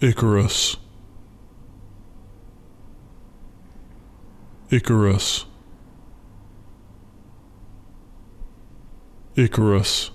Icarus Icarus Icarus